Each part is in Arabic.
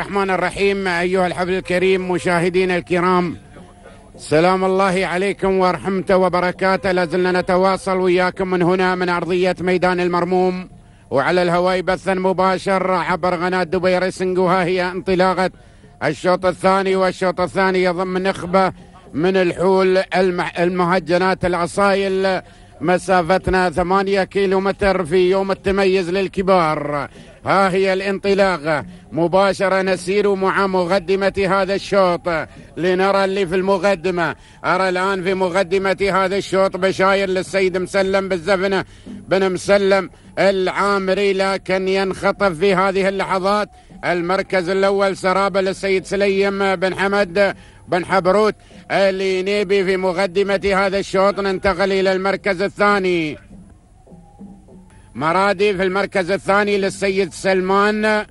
الرحمن الرحيم أيها الحفل الكريم مشاهدينا الكرام سلام الله عليكم ورحمته وبركاته لازلنا نتواصل وياكم من هنا من أرضية ميدان المرموم وعلى الهواء بثا مباشر عبر قناة دبي ريسنج وها هي انطلاقة الشوط الثاني والشوط الثاني يضم نخبة من الحول المهجنات العصايل مسافتنا ثمانية كيلومتر في يوم التميز للكبار ها هي الانطلاقة مباشرة نسير مع مقدمة هذا الشوط لنرى اللي في المقدمة أرى الآن في مقدمة هذا الشوط بشاير للسيد مسلم بالزفنة بن مسلم العامري لكن ينخطف في هذه اللحظات المركز الأول سرابة للسيد سليم بن حمد بن حبروت اللي نيبي في مقدمة هذا الشوط ننتقل إلى المركز الثاني مرادي في المركز الثاني للسيد سلمان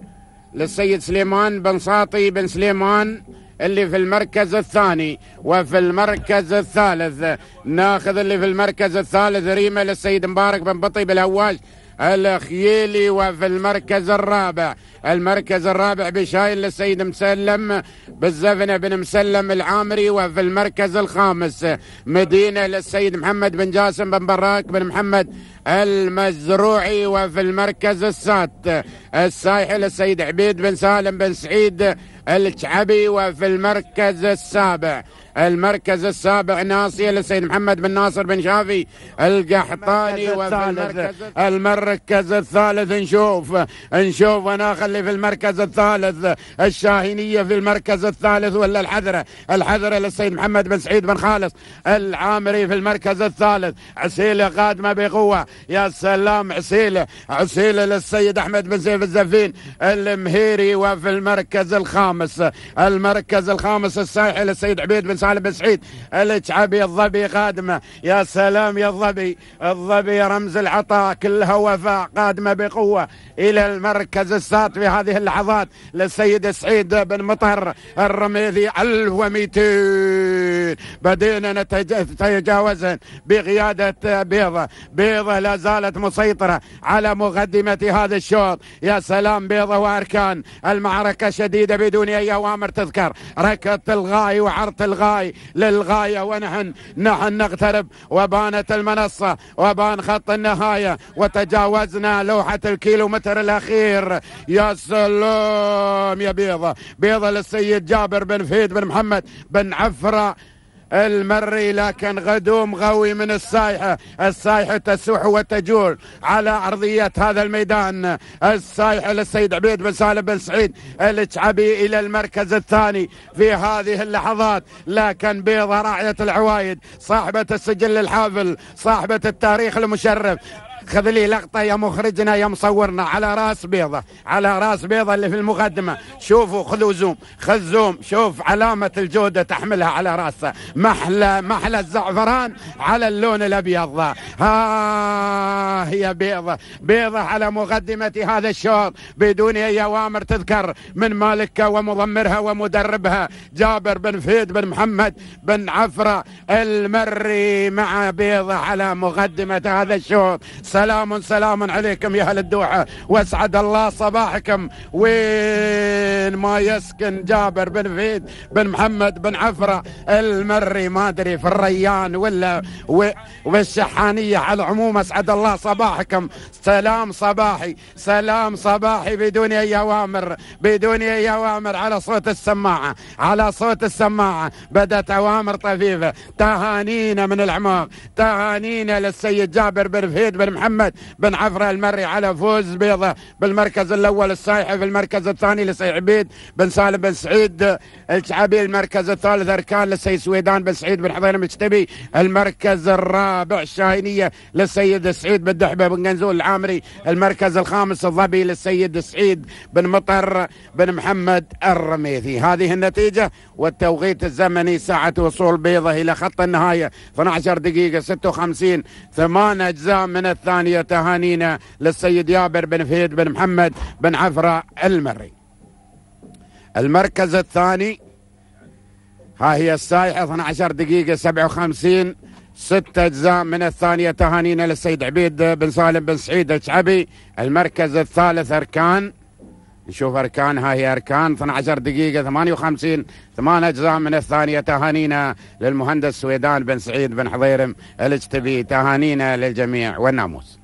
للسيد سليمان بن صاطي بن سليمان اللي في المركز الثاني وفي المركز الثالث ناخذ اللي في المركز الثالث ريمه للسيد مبارك بن بطي بالهواش الخيلي وفي المركز الرابع المركز الرابع بشايل للسيد مسلم بالزفنة بن مسلم العامري وفي المركز الخامس مدينة للسيد محمد بن جاسم بن براك بن محمد المزروعي وفي المركز السادس السايحة للسيد عبيد بن سالم بن سعيد الشعبي وفي المركز السابع المركز السابع ناصية للسيد محمد بن ناصر بن شافي القحطاني وفي المركز المركز الثالث نشوف نشوف انا اخلي في المركز الثالث الشاهينية في المركز الثالث ولا الحذرة الحذرة للسيد محمد بن سعيد بن خالص العامري في المركز الثالث عسيلة قادمة بقوة يا سلام عسيلة عسيلة للسيد أحمد بن سيف الزفين المهيري وفي المركز الخامس الخامس المركز الخامس الساحل السيد عبيد بن سالم بن سعيد الاتعبي الظبي قادمه يا سلام يا الظبي الظبي رمز العطاء كلها وفاء قادمه بقوه الى المركز السادس في هذه اللحظات للسيد سعيد بن مطر الرميذي 1200 بدينا نتجاوز بقيادة بيضة بيضة لا زالت مسيطرة على مقدمة هذا الشوط يا سلام بيضة وأركان المعركة شديدة بدون أي أوامر تذكر ركض الغاي وعرض الغاي للغاية ونحن نحن نقترب وبانت المنصة وبان خط النهاية وتجاوزنا لوحة الكيلومتر الأخير يا سلام يا بيضة بيضة للسيد جابر بن فهيد بن محمد بن عفرة المري لكن غدوم غوي من السايحة السايحة تسوح وتجول على أرضية هذا الميدان السايحة للسيد عبيد بن سالم بن سعيد الشعبي إلى المركز الثاني في هذه اللحظات لكن بيضة راعية العوايد صاحبة السجل الحافل صاحبة التاريخ المشرف خذ لي لقطه يا مخرجنا يا مصورنا على راس بيضه على راس بيضه اللي في المقدمه شوفوا خذوا زوم خذ زوم شوف علامه الجوده تحملها على راسه محلى محلى الزعفران على اللون الابيض ها هي بيضه بيضه على مقدمه هذا الشوط بدون اي اوامر تذكر من مالكها ومضمرها ومدربها جابر بن فيد بن محمد بن عفره المري مع بيضه على مقدمه هذا الشوط سلام سلام عليكم يا اهل الدوحه واسعد الله صباحكم وين ما يسكن جابر بن فيد بن محمد بن عفره المري ما ادري في الريان ولا والشحانيه على العموم اسعد الله صباحكم سلام صباحي سلام صباحي بدون اي اوامر بدون اي اوامر على صوت السماعه على صوت السماعه بدات اوامر طفيفه تهانينا من العمار تهانينا للسيد جابر بن فهيد بن محمد محمد بن عفرة المري على فوز بيضة بالمركز الأول الصايحة في المركز الثاني لسي عبيد بن سالم بن سعيد الشعبي المركز الثالث أركان للسي سويدان بن سعيد بن حضير المجتبي المركز الرابع الشاهينية للسيد سعيد بن دحبة بن قنزول العامري المركز الخامس الظبي للسيد سعيد بن مطر بن محمد الرميثي هذه النتيجة والتوقيت الزمني ساعة وصول بيضة إلى خط النهاية 12 دقيقة 56 ثمان أجزاء من الثاني ثانية تهانينا للسيد يابر بن فهيد بن محمد بن عفرة المري المركز الثاني ها هي السايحة 12 دقيقة 57 ستة أجزاء من الثانية تهانينا للسيد عبيد بن سالم بن سعيد الشعبي المركز الثالث أركان نشوف أركان ها هي أركان 12 دقيقة 58 ثمان أجزاء من الثانية تهانينا للمهندس سويدان بن سعيد بن حضيرم الاجتبي تهانينا للجميع والناموس